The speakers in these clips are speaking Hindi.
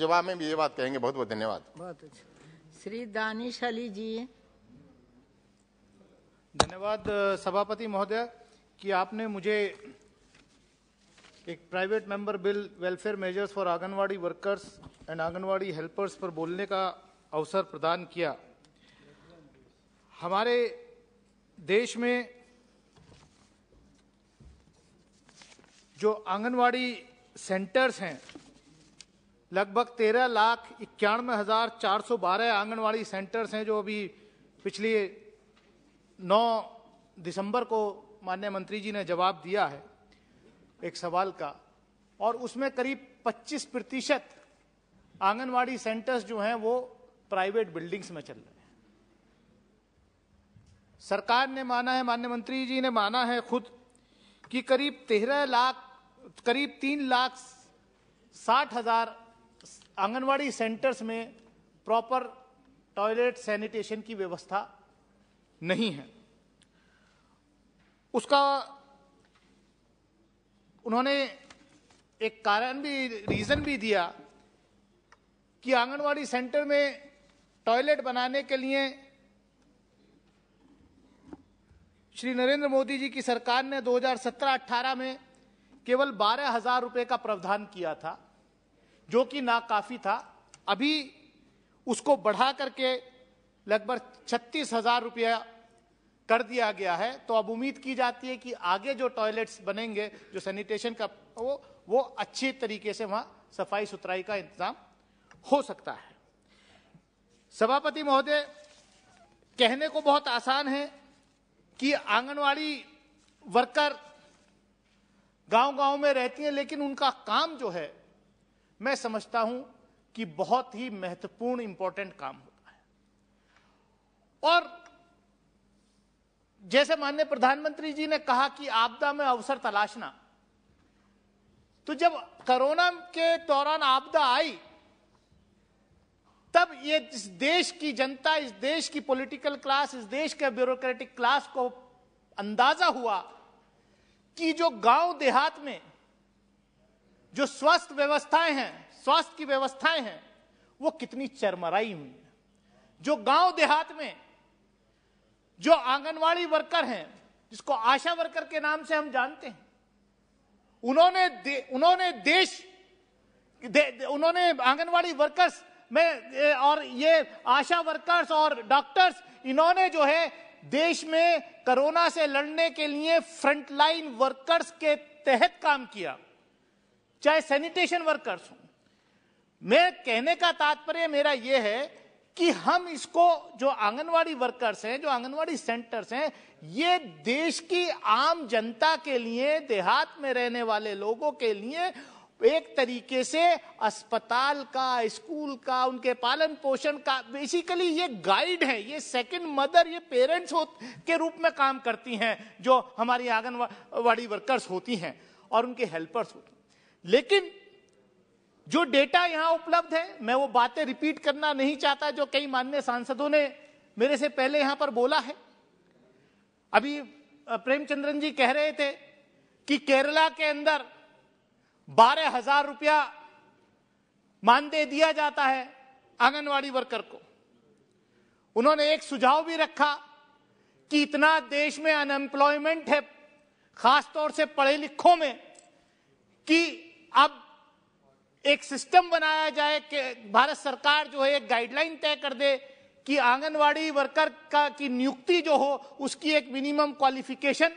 जवाब में भी ये बात कहेंगे बहुत बहुत धन्यवाद बहुत अच्छा श्री दानिश अली जी धन्यवाद सभापति महोदय कि आपने मुझे एक private member bill welfare measures for anganwadi workers and anganwadi helpers पर बोलने का अवसर प्रदान किया हमारे देश में जो आंगनवाड़ी सेंटर्स हैं लगभग तेरह लाख इक्यानवे हज़ार चार सौ बारह आंगनवाड़ी सेंटर्स हैं जो अभी पिछले नौ दिसंबर को माननीय मंत्री जी ने जवाब दिया है एक सवाल का और उसमें करीब 25 प्रतिशत आंगनवाड़ी सेंटर्स जो हैं वो प्राइवेट बिल्डिंग्स में चल रहे हैं सरकार ने माना है माननीय मंत्री जी ने माना है खुद कि करीब तेरह लाख करीब तीन लाख साठ हजार आंगनवाड़ी सेंटर्स में प्रॉपर टॉयलेट सैनिटेशन की व्यवस्था नहीं है उसका उन्होंने एक कारण भी रीजन भी दिया कि आंगनवाड़ी सेंटर में टॉयलेट बनाने के लिए श्री नरेंद्र मोदी जी की सरकार ने 2017-18 में केवल बारह हजार रुपये का प्रावधान किया था जो कि ना काफ़ी था अभी उसको बढ़ा करके लगभग छत्तीस हजार रुपया कर दिया गया है तो अब उम्मीद की जाती है कि आगे जो टॉयलेट्स बनेंगे जो सैनिटेशन का वो वो अच्छे तरीके से वहाँ सफाई सुथराई का इंतजाम हो सकता है सभापति महोदय कहने को बहुत आसान है कि आंगनवाड़ी वर्कर गांव गांव में रहती हैं लेकिन उनका काम जो है मैं समझता हूं कि बहुत ही महत्वपूर्ण इंपॉर्टेंट काम होता है और जैसे माननीय प्रधानमंत्री जी ने कहा कि आपदा में अवसर तलाशना तो जब कोरोना के दौरान आपदा आई तब ये इस देश की जनता इस देश की पॉलिटिकल क्लास इस देश के ब्यूरोक्रेटिक क्लास को अंदाजा हुआ कि जो गांव देहात में जो स्वास्थ्य व्यवस्थाएं हैं स्वास्थ्य की व्यवस्थाएं हैं वो कितनी चरमराई हुई है जो गांव देहात में जो आंगनवाड़ी वर्कर हैं जिसको आशा वर्कर के नाम से हम जानते हैं उन्होंने दे, उन्होंने देश दे, उन्होंने आंगनवाड़ी वर्कर्स में और ये आशा वर्कर्स और डॉक्टर्स इन्होंने जो है देश में कोरोना से लड़ने के लिए फ्रंटलाइन वर्कर्स के तहत काम किया चाहे सैनिटेशन वर्कर्स हों मैं कहने का तात्पर्य मेरा यह है कि हम इसको जो आंगनवाड़ी वर्कर्स हैं जो आंगनवाड़ी सेंटर्स हैं ये देश की आम जनता के लिए देहात में रहने वाले लोगों के लिए एक तरीके से अस्पताल का स्कूल का उनके पालन पोषण का बेसिकली ये गाइड है ये सेकंड मदर ये पेरेंट्स हो के रूप में काम करती हैं जो हमारी आंगनवाड़ी वर्कर्स होती हैं और उनके हेल्पर्स होते हैं लेकिन जो डेटा यहां उपलब्ध है मैं वो बातें रिपीट करना नहीं चाहता जो कई मान्य सांसदों ने मेरे से पहले यहां पर बोला है अभी प्रेमचंद्रन जी कह रहे थे कि केरला के अंदर बारह हजार रुपया मानदेय दिया जाता है आंगनवाड़ी वर्कर को उन्होंने एक सुझाव भी रखा कि इतना देश में अनएम्प्लॉयमेंट है खासतौर से पढ़े लिखों में एक सिस्टम बनाया जाए कि भारत सरकार जो है एक गाइडलाइन तय कर दे कि आंगनवाड़ी वर्कर का की नियुक्ति जो हो उसकी एक मिनिमम क्वालिफिकेशन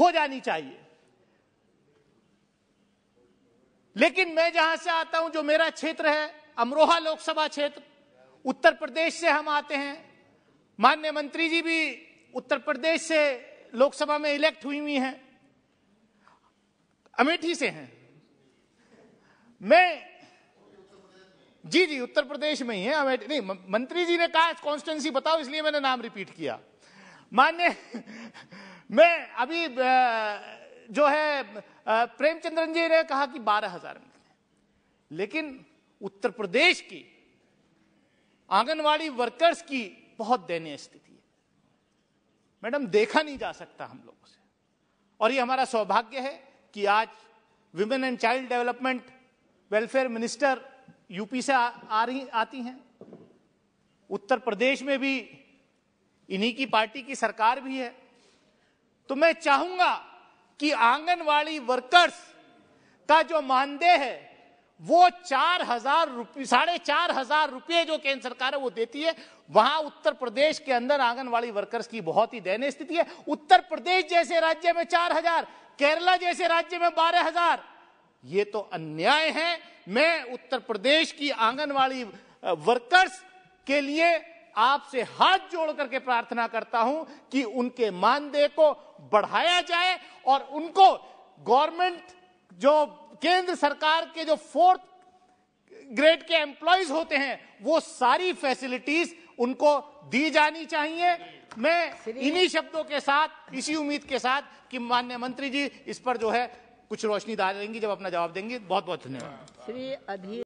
हो जानी चाहिए लेकिन मैं जहां से आता हूं जो मेरा क्षेत्र है अमरोहा लोकसभा क्षेत्र उत्तर प्रदेश से हम आते हैं मान्य मंत्री जी भी उत्तर प्रदेश से लोकसभा में इलेक्ट हुई हुई हैं अमेठी से हैं मैं जी जी उत्तर प्रदेश में ही है अमेठी नहीं मंत्री जी ने कहा कॉन्स्टेंसी बताओ इसलिए मैंने नाम रिपीट किया मान्य मैं अभी जो है प्रेमचंद्रन जी ने कहा कि बारह हजार मिलते लेकिन उत्तर प्रदेश की आंगनवाड़ी वर्कर्स की बहुत दयनीय स्थिति है मैडम देखा नहीं जा सकता हम लोगों से और ये हमारा सौभाग्य है कि आज women and child development welfare minister UP से आ, आ रही आती हैं उत्तर प्रदेश में भी इन्हीं की पार्टी की सरकार भी है तो मैं चाहूंगा कि आंगनवाड़ी वर्कर्स का जो मानदेय है वो चार हजार रुपये साढ़े चार हजार रुपये जो केंद्र सरकार है वो देती है वहां उत्तर प्रदेश के अंदर आंगनवाड़ी वर्कर्स की बहुत ही दयनीय स्थिति है उत्तर प्रदेश जैसे राज्य में चार हजार केरला जैसे राज्य में बारह हजार ये तो अन्याय है मैं उत्तर प्रदेश की आंगनवाड़ी वर्कर्स के लिए आपसे हाथ जोड़ करके प्रार्थना करता हूं कि उनके मानदेय को बढ़ाया जाए और उनको गवर्नमेंट जो केंद्र सरकार के जो फोर्थ ग्रेड के एम्प्लॉयज होते हैं वो सारी फैसिलिटीज उनको दी जानी चाहिए मैं इन्हीं शब्दों के साथ इसी उम्मीद के साथ कि मान्य मंत्री जी इस पर जो है कुछ रोशनी डालेंगी जब अपना जवाब देंगे बहुत बहुत धन्यवाद श्री अधीर